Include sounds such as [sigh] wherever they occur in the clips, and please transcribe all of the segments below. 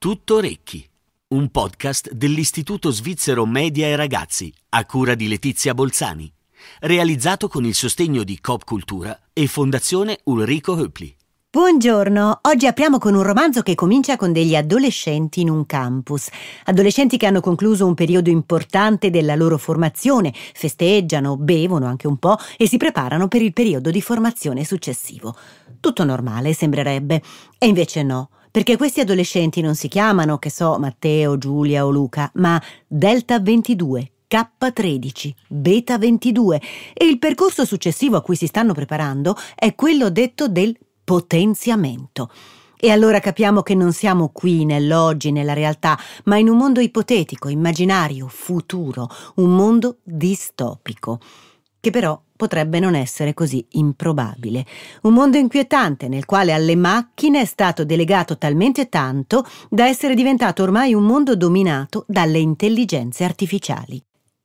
Tutto Orecchi, un podcast dell'Istituto Svizzero Media e Ragazzi, a cura di Letizia Bolzani, realizzato con il sostegno di Cop Cultura e Fondazione Ulrico Höppli. Buongiorno, oggi apriamo con un romanzo che comincia con degli adolescenti in un campus. Adolescenti che hanno concluso un periodo importante della loro formazione, festeggiano, bevono anche un po' e si preparano per il periodo di formazione successivo. Tutto normale, sembrerebbe. E invece no. Perché questi adolescenti non si chiamano, che so, Matteo, Giulia o Luca, ma Delta 22, K13, Beta 22 e il percorso successivo a cui si stanno preparando è quello detto del potenziamento. E allora capiamo che non siamo qui nell'oggi, nella realtà, ma in un mondo ipotetico, immaginario, futuro, un mondo distopico, che però potrebbe non essere così improbabile. Un mondo inquietante nel quale alle macchine è stato delegato talmente tanto da essere diventato ormai un mondo dominato dalle intelligenze artificiali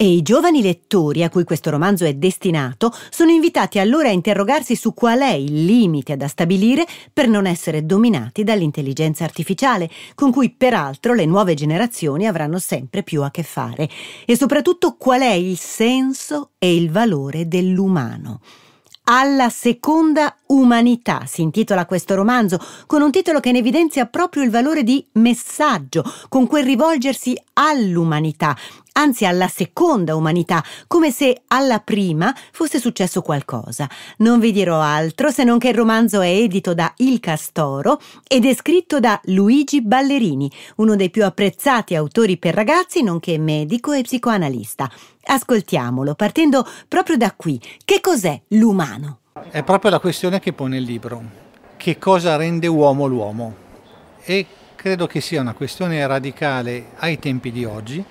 e i giovani lettori a cui questo romanzo è destinato sono invitati allora a interrogarsi su qual è il limite da stabilire per non essere dominati dall'intelligenza artificiale, con cui peraltro le nuove generazioni avranno sempre più a che fare, e soprattutto qual è il senso e il valore dell'umano. Alla seconda umanità si intitola questo romanzo, con un titolo che ne evidenzia proprio il valore di messaggio, con quel rivolgersi all'umanità, anzi alla seconda umanità, come se alla prima fosse successo qualcosa. Non vi dirò altro se non che il romanzo è edito da Il Castoro ed è scritto da Luigi Ballerini, uno dei più apprezzati autori per ragazzi, nonché medico e psicoanalista. Ascoltiamolo, partendo proprio da qui. Che cos'è l'umano? È proprio la questione che pone il libro. Che cosa rende uomo l'uomo? E credo che sia una questione radicale ai tempi di oggi,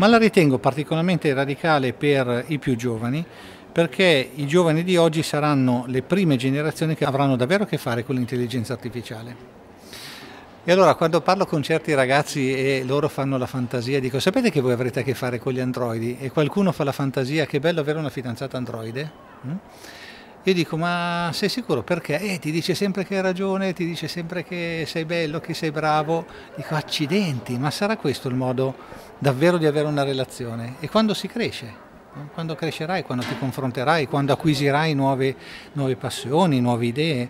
ma la ritengo particolarmente radicale per i più giovani perché i giovani di oggi saranno le prime generazioni che avranno davvero a che fare con l'intelligenza artificiale. E allora quando parlo con certi ragazzi e loro fanno la fantasia, dico sapete che voi avrete a che fare con gli androidi? E qualcuno fa la fantasia, che bello avere una fidanzata androide? Mm? Io dico, ma sei sicuro perché? Eh, ti dice sempre che hai ragione, ti dice sempre che sei bello, che sei bravo. Dico, accidenti, ma sarà questo il modo davvero di avere una relazione? E quando si cresce? Quando crescerai, quando ti confronterai, quando acquisirai nuove, nuove passioni, nuove idee.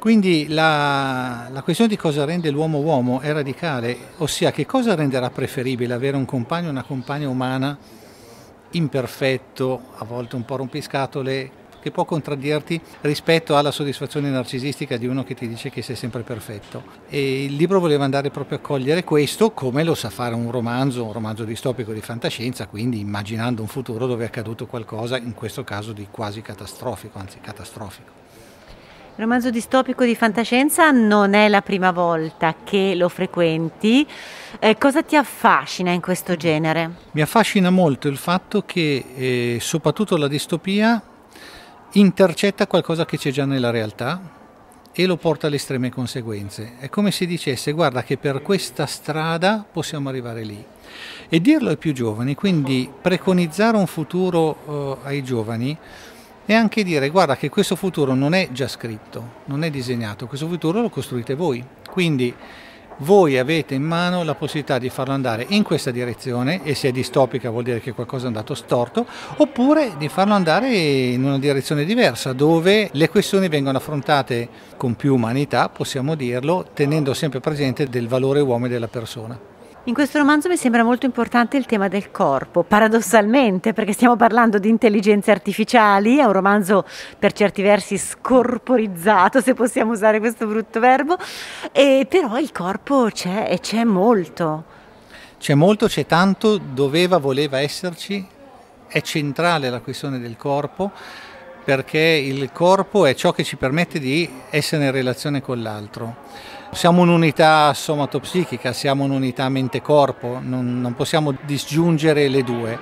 Quindi la, la, questione di cosa rende l'uomo uomo è radicale, ossia che cosa renderà preferibile avere un compagno o una compagna umana imperfetto, a volte un po' rompiscatole, che può contraddirti rispetto alla soddisfazione narcisistica di uno che ti dice che sei sempre perfetto. E il libro voleva andare proprio a cogliere questo come lo sa fare un romanzo, un romanzo distopico di fantascienza, quindi immaginando un futuro dove è accaduto qualcosa, in questo caso di quasi catastrofico, anzi catastrofico. Il romanzo distopico di fantascienza non è la prima volta che lo frequenti. Eh, cosa ti affascina in questo genere? Mi affascina molto il fatto che eh, soprattutto la distopia intercetta qualcosa che c'è già nella realtà e lo porta alle estreme conseguenze. È come se dicesse guarda che per questa strada possiamo arrivare lì. E dirlo ai più giovani, quindi preconizzare un futuro eh, ai giovani e anche dire guarda che questo futuro non è già scritto, non è disegnato, questo futuro lo costruite voi. Quindi voi avete in mano la possibilità di farlo andare in questa direzione e se è distopica vuol dire che qualcosa è andato storto, oppure di farlo andare in una direzione diversa dove le questioni vengono affrontate con più umanità, possiamo dirlo, tenendo sempre presente del valore uomo e della persona. In questo romanzo mi sembra molto importante il tema del corpo, paradossalmente, perché stiamo parlando di intelligenze artificiali, è un romanzo per certi versi scorporizzato, se possiamo usare questo brutto verbo, e però il corpo c'è e c'è molto. C'è molto, c'è tanto, doveva, voleva esserci, è centrale la questione del corpo perché il corpo è ciò che ci permette di essere in relazione con l'altro. Siamo un'unità somatopsichica, siamo un'unità mente-corpo, non, non, possiamo disgiungere le due.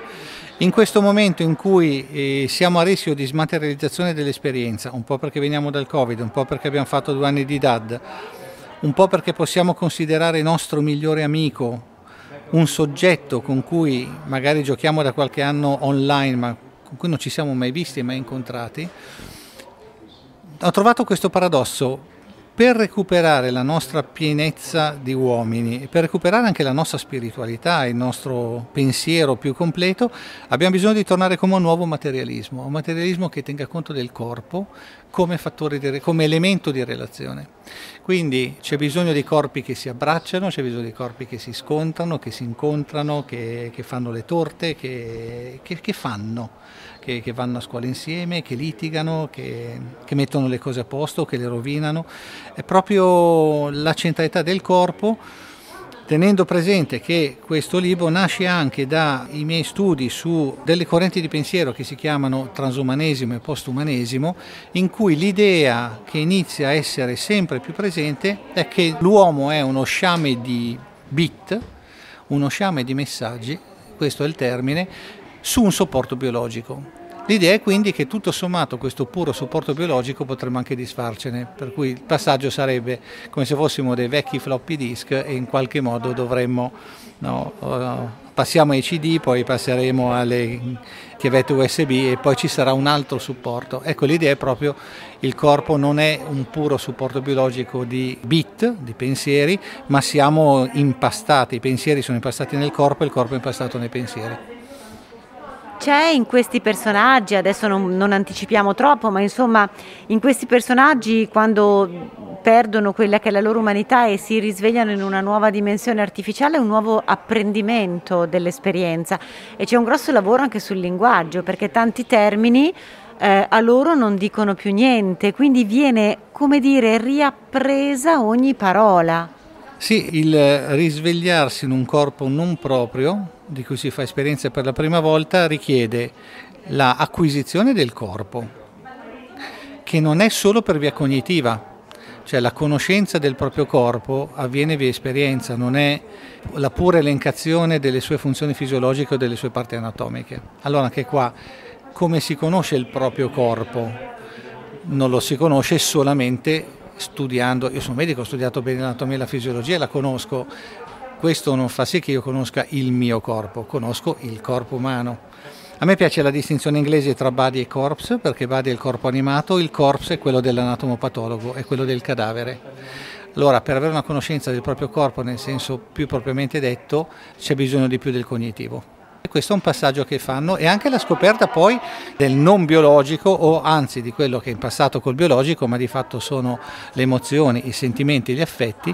In questo momento in cui eh, siamo a rischio di smaterializzazione dell'esperienza, un po' perché veniamo dal Covid, un po' perché abbiamo fatto due anni di DAD, un po' perché possiamo considerare nostro migliore amico un soggetto con cui magari giochiamo da qualche anno online, ma con cui non ci siamo mai visti, e mai incontrati, ho trovato questo paradosso per recuperare la nostra pienezza di uomini, per recuperare anche la nostra spiritualità, il nostro pensiero più completo, abbiamo bisogno di tornare come un nuovo materialismo, un materialismo che tenga conto del corpo come, di, come elemento di relazione. Quindi c'è bisogno di corpi che si abbracciano, c'è bisogno di corpi che si scontrano, che si incontrano, che, che fanno le torte, che, che, che fanno che, che, vanno a scuola insieme, che litigano, che, che, mettono le cose a posto, che le rovinano. È proprio la centralità del corpo, tenendo presente che questo libro nasce anche dai miei studi su delle correnti di pensiero che si chiamano transumanesimo e postumanesimo, in cui l'idea che inizia a essere sempre più presente è che l'uomo è uno sciame di bit, uno sciame di messaggi, questo è il termine, su un supporto biologico. L'idea è quindi che tutto sommato questo puro supporto biologico potremmo anche disfarcene, per cui il passaggio sarebbe come se fossimo dei vecchi floppy disk e in qualche modo dovremmo, no, eh, passiamo ai CD, poi passeremo alle chiavette USB e poi ci sarà un altro supporto. Ecco l'idea è proprio il corpo non è un puro supporto biologico di bit, di pensieri, ma siamo impastati, i pensieri sono impastati nel corpo e il corpo è impastato nei pensieri c'è in questi personaggi, adesso non, non, anticipiamo troppo, ma insomma in questi personaggi quando perdono quella che è la loro umanità e si risvegliano in una nuova dimensione artificiale, un nuovo apprendimento dell'esperienza e c'è un grosso lavoro anche sul linguaggio perché tanti termini eh, a loro non dicono più niente, quindi viene come dire riappresa ogni parola. Sì, il risvegliarsi in un corpo non proprio, di cui si fa esperienza per la prima volta, richiede l'acquisizione del corpo, che non è solo per via cognitiva, cioè la conoscenza del proprio corpo avviene via esperienza, non è la pura elencazione delle sue funzioni fisiologiche o delle sue parti anatomiche. Allora anche qua, come si conosce il proprio corpo? Non lo si conosce solamente studiando, io sono medico, ho studiato bene l'anatomia e la fisiologia e la conosco, questo non fa sì che io conosca il mio corpo, conosco il corpo umano. A me piace la distinzione inglese tra body e corpse, perché body è il corpo animato, il corpse è quello dell'anatomopatologo, è quello del cadavere. Allora, per avere una conoscenza del proprio corpo nel senso più propriamente detto, c'è bisogno di più del cognitivo. E questo è un passaggio che fanno e anche la scoperta poi del non biologico o anzi di quello che è in passato col biologico, ma di fatto sono le emozioni, i sentimenti, gli affetti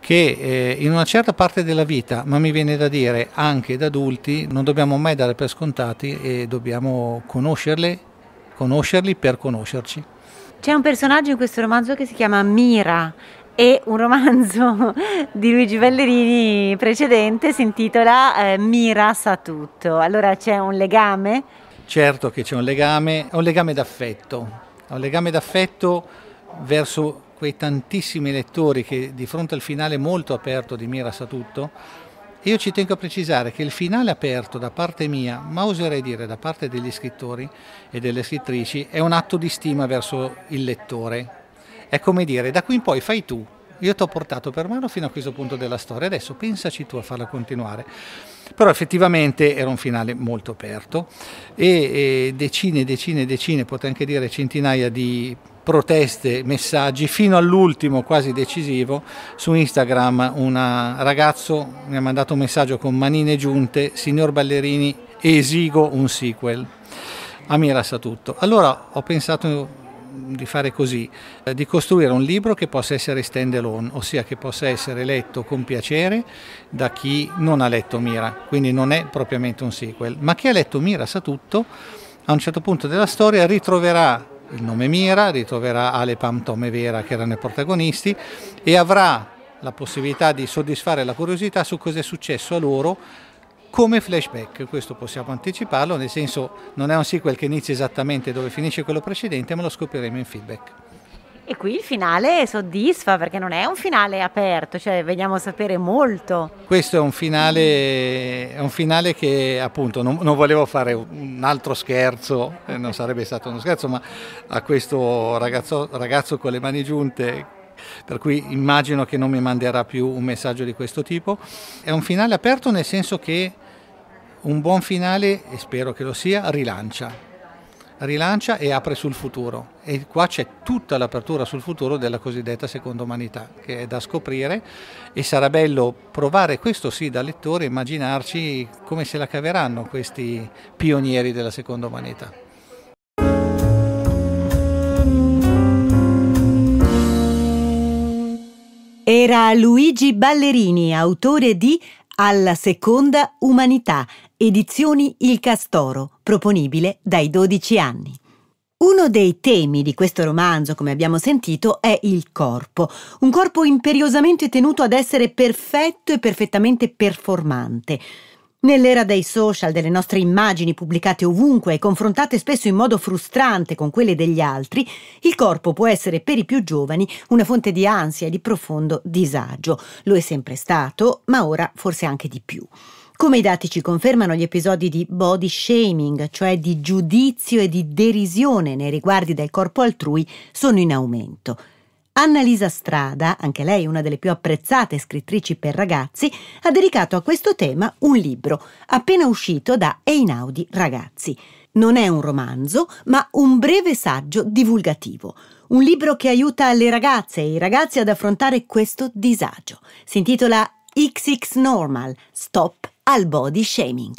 che eh, in una certa parte della vita, ma mi viene da dire anche da adulti, non dobbiamo mai dare per scontati e dobbiamo conoscerle, conoscerli per conoscerci. C'è un personaggio in questo romanzo che si chiama Mira, e un romanzo [laughs] di Luigi Bellerini precedente si intitola eh, Mira sa tutto. Allora c'è un legame? Certo che c'è un legame, un legame d'affetto, un legame d'affetto verso quei tantissimi lettori che di fronte al finale molto aperto di Mira sa tutto, io ci tengo a precisare che il finale aperto da parte mia, ma oserei dire da parte degli scrittori e delle scrittrici, è un atto di stima verso il lettore, è come dire da qui in poi fai tu, io ti ho portato per mano fino a questo punto della storia, adesso pensaci tu a farla continuare. Però effettivamente era un finale molto aperto e, e decine, decine, decine, potrei anche dire centinaia di proteste, messaggi, fino all'ultimo quasi decisivo su Instagram un ragazzo mi ha mandato un messaggio con manine giunte, signor Ballerini, esigo un sequel. A me era tutto. Allora ho pensato di fare così, eh, di costruire un libro che possa essere stand alone, ossia che possa essere letto con piacere da chi non ha letto Mira, quindi non è propriamente un sequel, ma chi ha letto Mira sa tutto, a un certo punto della storia ritroverà il nome Mira, ritroverà Ale, Pam, Tom e Vera che erano i protagonisti e avrà la possibilità di soddisfare la curiosità su cosa è successo a loro come flashback, questo possiamo anticiparlo, nel senso non è un sequel che inizia esattamente dove finisce quello precedente, ma lo scopriremo in feedback. E qui il finale soddisfa perché non è un finale aperto, cioè vediamo sapere molto. Questo è un finale, è un finale che appunto non, non, volevo fare un altro scherzo, eh, non sarebbe stato uno scherzo, ma a questo ragazzo, ragazzo con le mani giunte per cui immagino che non mi manderà più un messaggio di questo tipo. È un finale aperto nel senso che un buon finale, e spero che lo sia, rilancia. Rilancia e apre sul futuro. E qua c'è tutta l'apertura sul futuro della cosiddetta seconda umanità, che è da scoprire e sarà bello provare, questo sì, da lettore, immaginarci come se la caveranno questi pionieri della seconda umanità. Era Luigi Ballerini, autore di Alla seconda umanità, Edizioni Il Castoro, proponibile dai 12 anni. Uno dei temi di questo romanzo, come abbiamo sentito, è il corpo, un corpo imperiosamente tenuto ad essere perfetto e perfettamente performante. Nell'era dei social, delle nostre immagini pubblicate ovunque e confrontate spesso in modo frustrante con quelle degli altri, il corpo può essere per i più giovani una fonte di ansia e di profondo disagio. Lo è sempre stato, ma ora forse anche di più. Come i dati ci confermano, gli episodi di body shaming, cioè di giudizio e di derisione nei riguardi del corpo altrui, sono in aumento. Annalisa Strada, anche lei una delle più apprezzate scrittrici per ragazzi, ha dedicato a questo tema un libro, appena uscito da Einaudi Ragazzi. Non è un romanzo, ma un breve saggio divulgativo. Un libro che aiuta le ragazze e i ragazzi ad affrontare questo disagio. Si intitola XX Normal, Stop al body shaming.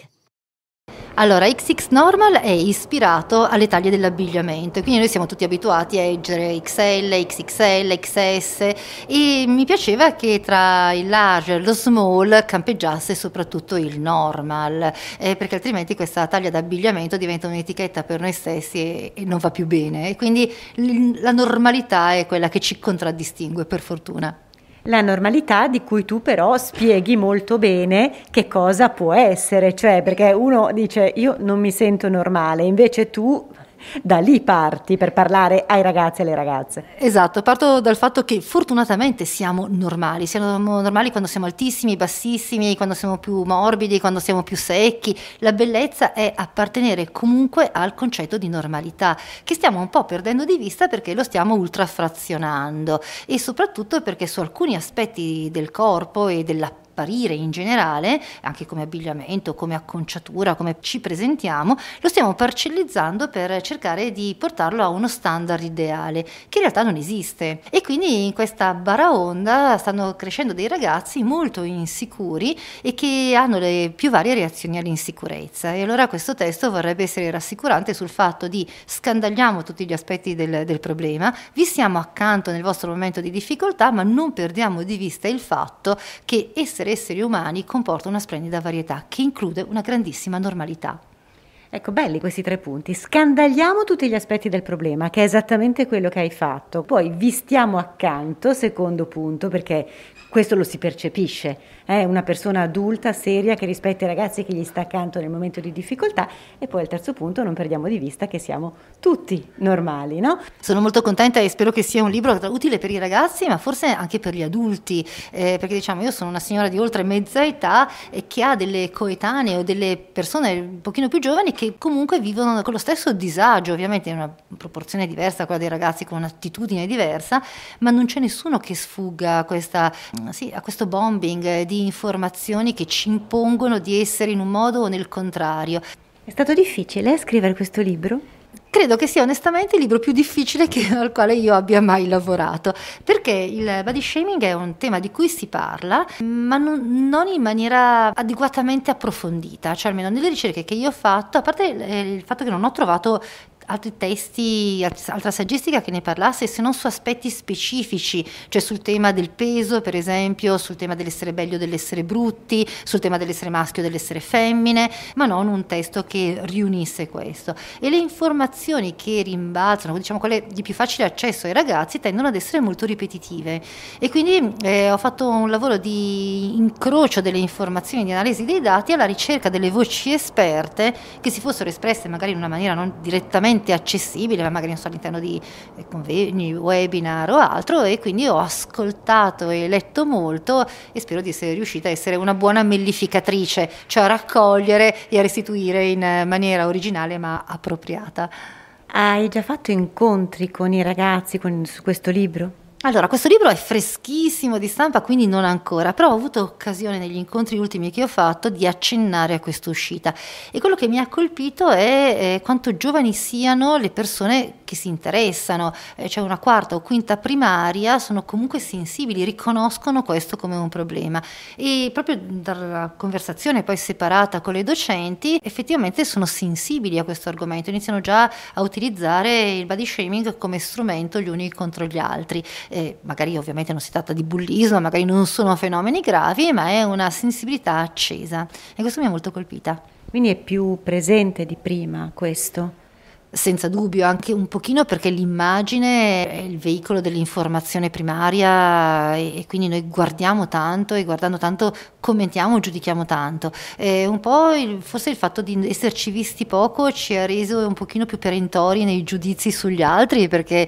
Allora, XX Normal è ispirato alle taglie dell'abbigliamento, quindi noi siamo tutti abituati a leggere XL, XXL, XS e mi piaceva che tra il large e lo small campeggiasse soprattutto il normal, eh, perché altrimenti questa taglia d'abbigliamento diventa un'etichetta per noi stessi e, e non va più bene. E quindi l- la normalità è quella che ci contraddistingue, per fortuna la normalità di cui tu però spieghi molto bene che cosa può essere, cioè perché uno dice io non mi sento normale, invece tu da lì parti per parlare ai ragazzi e alle ragazze. Esatto, parto dal fatto che fortunatamente siamo normali, siamo normali quando siamo altissimi, bassissimi, quando siamo più morbidi, quando siamo più secchi. La bellezza è appartenere comunque al concetto di normalità, che stiamo un po' perdendo di vista perché lo stiamo ultrafrazionando e soprattutto perché su alcuni aspetti del corpo e della apparire in generale, anche come abbigliamento, come acconciatura, come ci presentiamo, lo stiamo parcellizzando per cercare di portarlo a uno standard ideale, che in realtà non esiste. E quindi in questa baraonda stanno crescendo dei ragazzi molto insicuri e che hanno le più varie reazioni all'insicurezza. E allora questo testo vorrebbe essere rassicurante sul fatto di scandagliamo tutti gli aspetti del, del problema, vi siamo accanto nel vostro momento di difficoltà, ma non perdiamo di vista il fatto che essere per esseri umani comporta una splendida varietà che include una grandissima normalità. Ecco, belli questi tre punti. Scandagliamo tutti gli aspetti del problema, che è esattamente quello che hai fatto. Poi vi stiamo accanto, secondo punto, perché questo lo si percepisce eh, una persona adulta, seria, che rispetta i ragazzi che gli sta accanto nel momento di difficoltà e poi al terzo punto non perdiamo di vista che siamo tutti normali. No? Sono molto contenta e spero che sia un libro utile per i ragazzi ma forse anche per gli adulti eh, perché diciamo io sono una signora di oltre mezza età e che ha delle coetanee o delle persone un pochino più giovani che comunque vivono con lo stesso disagio ovviamente in una proporzione diversa quella dei ragazzi con un'attitudine diversa ma non c'è nessuno che sfugga a, questa, sì, a questo bombing di informazioni che ci impongono di essere in un modo o nel contrario. È stato difficile scrivere questo libro? credo che sia onestamente il libro più difficile che, [laughs] al quale io abbia mai lavorato, perché il body shaming è un tema di cui si parla, ma non, non in maniera adeguatamente approfondita, cioè almeno nelle ricerche che io ho fatto, a parte il, il fatto che non ho trovato altri testi, altra saggistica che ne parlasse, se non su aspetti specifici, cioè sul tema del peso, per esempio, sul tema dell'essere belli o dell'essere brutti, sul tema dell'essere maschio o dell'essere femmine, ma non un testo che riunisse questo. E le informazioni che rimbalzano, diciamo quelle di più facile accesso ai ragazzi, tendono ad essere molto ripetitive. E quindi eh, ho fatto un lavoro di incrocio delle informazioni, di analisi dei dati alla ricerca delle voci esperte che si fossero espresse magari in una maniera non direttamente facilmente accessibile, magari so, all'interno di eh, convegni, webinar o altro e quindi ho ascoltato e letto molto e spero di essere riuscita a essere una buona mellificatrice, cioè a raccogliere e a restituire in maniera originale ma appropriata. Hai già fatto incontri con i ragazzi con, su questo libro? Allora, questo libro è freschissimo di stampa, quindi non ancora, però ho avuto occasione negli incontri ultimi che ho fatto di accennare a questa uscita e quello che mi ha colpito è eh, quanto giovani siano le persone che si interessano, eh, cioè una quarta o quinta primaria sono comunque sensibili, riconoscono questo come un problema e proprio dalla conversazione poi separata con le docenti effettivamente sono sensibili a questo argomento, iniziano già a utilizzare il body shaming come strumento gli uni contro gli altri eh, magari ovviamente non si tratta di bullismo, magari non sono fenomeni gravi, ma è una sensibilità accesa e questo mi ha molto colpita. Quindi è più presente di prima questo? senza dubbio, anche un pochino perché l'immagine è il veicolo dell'informazione primaria e, quindi noi guardiamo tanto e guardando tanto commentiamo, e giudichiamo tanto. E un po' il, forse il fatto di esserci visti poco ci ha reso un pochino più perentori nei giudizi sugli altri perché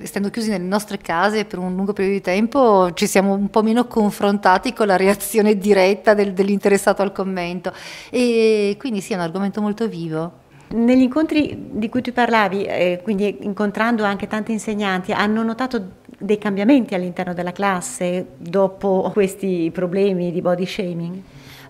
essendo ehm, chiusi nelle nostre case per un lungo periodo di tempo ci siamo un po' meno confrontati con la reazione diretta del, dell'interessato al commento e quindi sì è un argomento molto vivo. Negli incontri di cui tu parlavi, eh, quindi incontrando anche tanti insegnanti, hanno notato dei cambiamenti all'interno della classe dopo questi problemi di body shaming?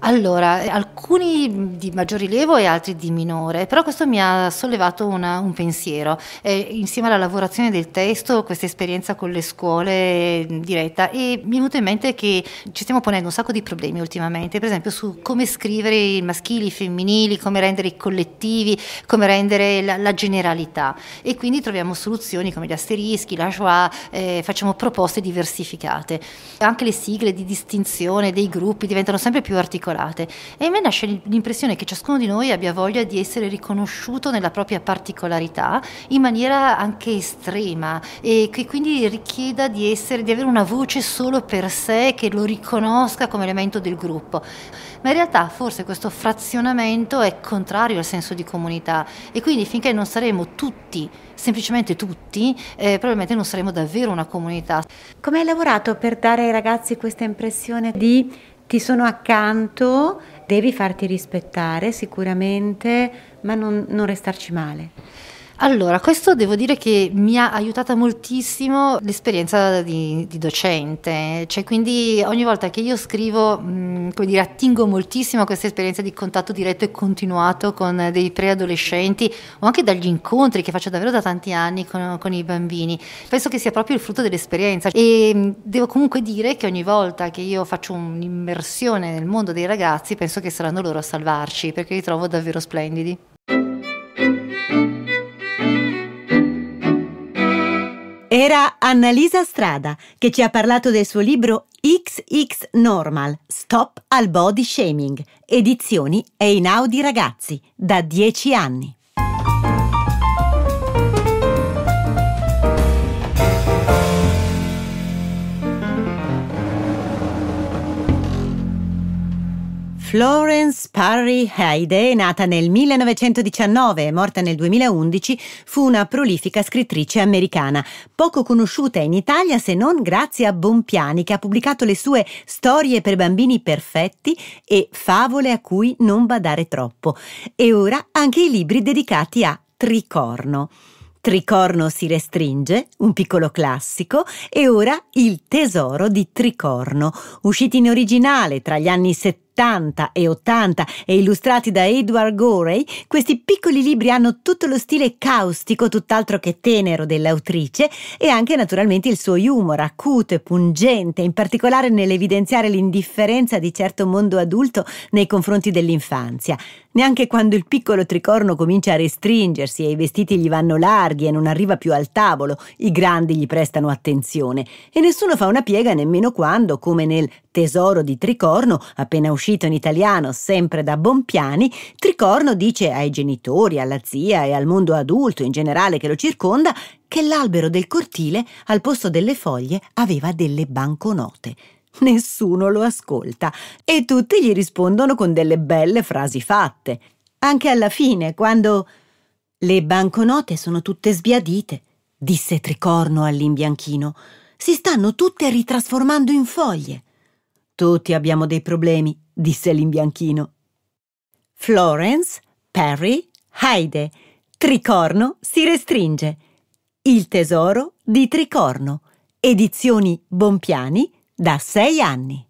Allora, alcuni di maggior rilievo e altri di minore, però questo mi ha sollevato una, un pensiero. Eh, insieme alla lavorazione del testo, questa esperienza con le scuole mm, diretta, e mi è venuto in mente che ci stiamo ponendo un sacco di problemi ultimamente, per esempio su come scrivere i maschili, i femminili, come rendere i collettivi, come rendere la, la generalità. E quindi troviamo soluzioni come gli asterischi, la joie, eh, facciamo proposte diversificate. Anche le sigle di distinzione dei gruppi diventano sempre più articolate particolate e a me nasce l'impressione che ciascuno di noi abbia voglia di essere riconosciuto nella propria particolarità in maniera anche estrema e che quindi richieda di, essere, di avere una voce solo per sé che lo riconosca come elemento del gruppo. Ma in realtà forse questo frazionamento è contrario al senso di comunità e quindi finché non saremo tutti, semplicemente tutti, eh, probabilmente non saremo davvero una comunità. Come hai lavorato per dare ai ragazzi questa impressione di ti sono accanto, devi farti rispettare sicuramente, ma non, non restarci male. Allora, questo devo dire che mi ha aiutata moltissimo l'esperienza di, di docente, cioè quindi ogni volta che io scrivo, mh, mm, come dire, attingo moltissimo a questa esperienza di contatto diretto e continuato con dei preadolescenti o anche dagli incontri che faccio davvero da tanti anni con, con i bambini. Penso che sia proprio il frutto dell'esperienza e mm, devo comunque dire che ogni volta che io faccio un'immersione nel mondo dei ragazzi penso che saranno loro a salvarci perché li trovo davvero splendidi. Era Annalisa Strada che ci ha parlato del suo libro XX Normal, Stop al Body Shaming, edizioni Einaudi Ragazzi, da 10 anni. Florence Parry Heide, nata nel 1919 e morta nel 2011, fu una prolifica scrittrice americana, poco conosciuta in Italia se non grazie a Bompiani, che ha pubblicato le sue Storie per bambini perfetti e Favole a cui non badare troppo, e ora anche i libri dedicati a Tricorno. Tricorno si restringe, un piccolo classico, e ora Il tesoro di Tricorno, usciti in originale tra gli anni 70 70 e 80 e illustrati da Edward Gorey, questi piccoli libri hanno tutto lo stile caustico, tutt'altro che tenero dell'autrice e anche naturalmente il suo humor acuto e pungente, in particolare nell'evidenziare l'indifferenza di certo mondo adulto nei confronti dell'infanzia. Neanche quando il piccolo tricorno comincia a restringersi e i vestiti gli vanno larghi e non arriva più al tavolo, i grandi gli prestano attenzione e nessuno fa una piega nemmeno quando, come nel Tesoro di Tricorno, appena uscito in italiano sempre da Bompiani, Tricorno dice ai genitori, alla zia e al mondo adulto in generale che lo circonda che l'albero del cortile al posto delle foglie aveva delle banconote. Nessuno lo ascolta e tutti gli rispondono con delle belle frasi fatte. Anche alla fine, quando le banconote sono tutte sbiadite, disse Tricorno all'imbianchino. Si stanno tutte ritrasformando in foglie. Tutti abbiamo dei problemi, disse l'imbianchino. Florence, Perry, Heide. Tricorno si restringe. Il tesoro di Tricorno. Edizioni Bompiani da sei anni.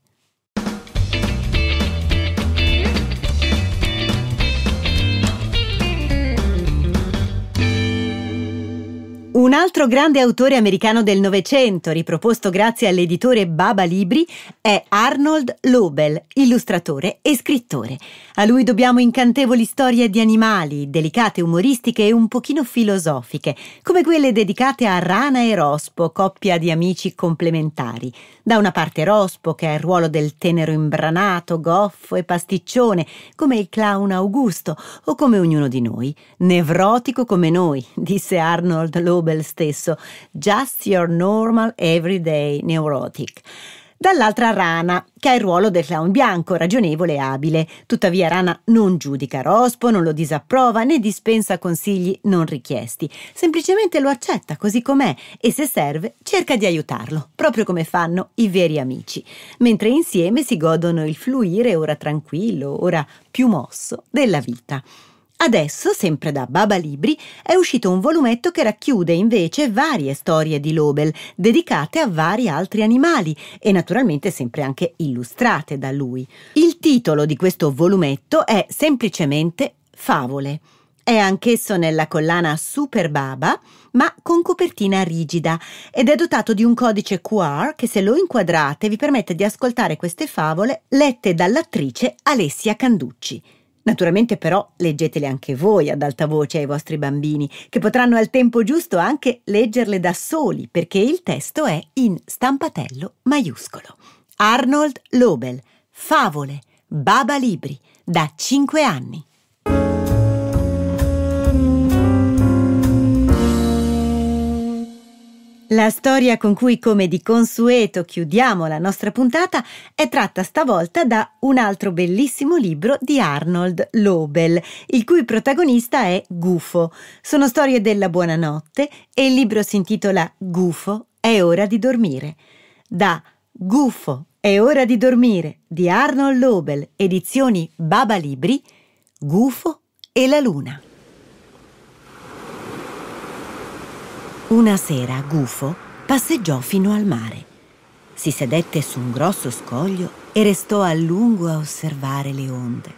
Un altro grande autore americano del Novecento, riproposto grazie all'editore Baba Libri, è Arnold Lobel, illustratore e scrittore. A lui dobbiamo incantevoli storie di animali, delicate, umoristiche e un pochino filosofiche, come quelle dedicate a Rana e Rospo, coppia di amici complementari. Da una parte Rospo, che ha il ruolo del tenero imbranato, goffo e pasticcione, come il clown Augusto, o come ognuno di noi, nevrotico come noi, disse Arnold Lobel Goebbels stesso, Just Your Normal Everyday Neurotic dall'altra Rana, che ha il ruolo del clown bianco, ragionevole e abile. Tuttavia Rana non giudica Rospo, non lo disapprova né dispensa consigli non richiesti, semplicemente lo accetta così com'è e se serve cerca di aiutarlo, proprio come fanno i veri amici, mentre insieme si godono il fluire ora tranquillo, ora più mosso della vita. Adesso, sempre da Baba Libri, è uscito un volumetto che racchiude invece varie storie di Lobel, dedicate a vari altri animali e naturalmente sempre anche illustrate da lui. Il titolo di questo volumetto è semplicemente Favole. È anch'esso nella collana Super Baba, ma con copertina rigida ed è dotato di un codice QR che se lo inquadrate vi permette di ascoltare queste favole lette dall'attrice Alessia Canducci. Naturalmente però leggetele anche voi ad alta voce ai vostri bambini, che potranno al tempo giusto anche leggerle da soli, perché il testo è in stampatello maiuscolo. Arnold Lobel, Favole, Baba Libri, da 5 anni. La storia con cui, come di consueto, chiudiamo la nostra puntata è tratta stavolta da un altro bellissimo libro di Arnold Lobel, il cui protagonista è Gufo. Sono storie della buonanotte e il libro si intitola Gufo, è ora di dormire. Da Gufo, è ora di dormire di Arnold Lobel, edizioni Baba Libri, Gufo e la Luna. Una sera Gufo passeggiò fino al mare. Si sedette su un grosso scoglio e restò a lungo a osservare le onde.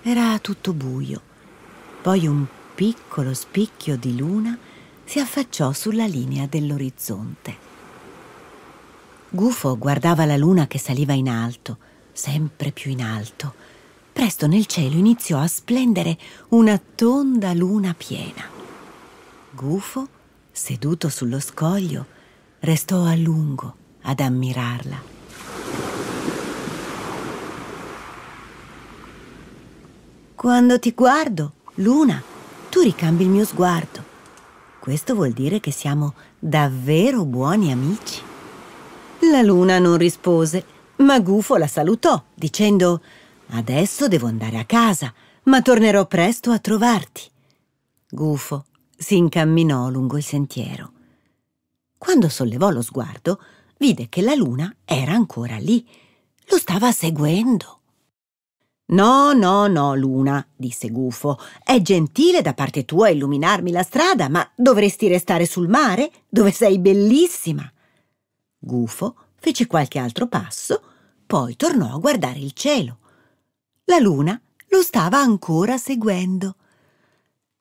Era tutto buio. Poi un piccolo spicchio di luna si affacciò sulla linea dell'orizzonte. Gufo guardava la luna che saliva in alto, sempre più in alto presto nel cielo iniziò a splendere una tonda luna piena. Gufo, seduto sullo scoglio, restò a lungo ad ammirarla. Quando ti guardo, Luna, tu ricambi il mio sguardo. Questo vuol dire che siamo davvero buoni amici. La Luna non rispose, ma Gufo la salutò dicendo Adesso devo andare a casa, ma tornerò presto a trovarti. Gufo si incamminò lungo il sentiero. Quando sollevò lo sguardo, vide che la luna era ancora lì. Lo stava seguendo. No, no, no, Luna, disse Gufo. È gentile da parte tua illuminarmi la strada, ma dovresti restare sul mare, dove sei bellissima. Gufo fece qualche altro passo, poi tornò a guardare il cielo la luna lo stava ancora seguendo.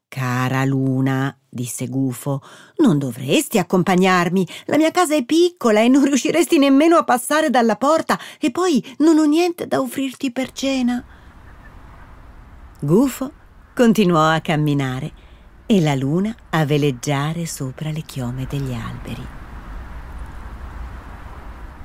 Cara luna, disse Gufo, non dovresti accompagnarmi. La mia casa è piccola e non riusciresti nemmeno a passare dalla porta e poi non ho niente da offrirti per cena. Gufo continuò a camminare e la luna a veleggiare sopra le chiome degli alberi.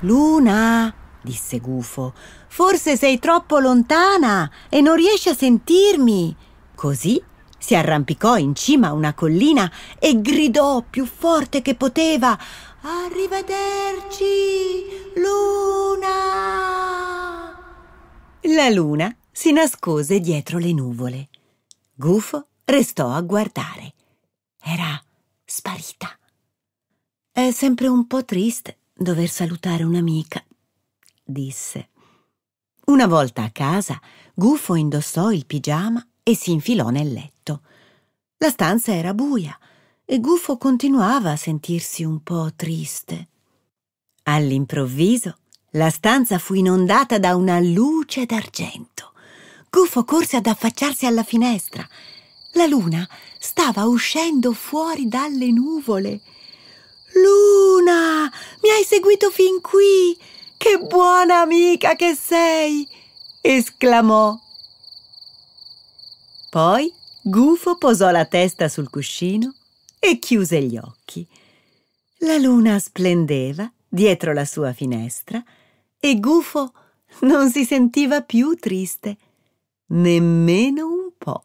Luna, disse Gufo. Forse sei troppo lontana e non riesci a sentirmi. Così si arrampicò in cima a una collina e gridò più forte che poteva Arrivederci, luna! La luna si nascose dietro le nuvole. Gufo restò a guardare. Era sparita. È sempre un po' triste dover salutare un'amica, disse. Una volta a casa, Gufo indossò il pigiama e si infilò nel letto. La stanza era buia e Gufo continuava a sentirsi un po' triste. All'improvviso la stanza fu inondata da una luce d'argento. Gufo corse ad affacciarsi alla finestra. La luna stava uscendo fuori dalle nuvole. Luna, mi hai seguito fin qui! Che buona amica che sei! esclamò. Poi Gufo posò la testa sul cuscino e chiuse gli occhi. La luna splendeva dietro la sua finestra e Gufo non si sentiva più triste, nemmeno un po'.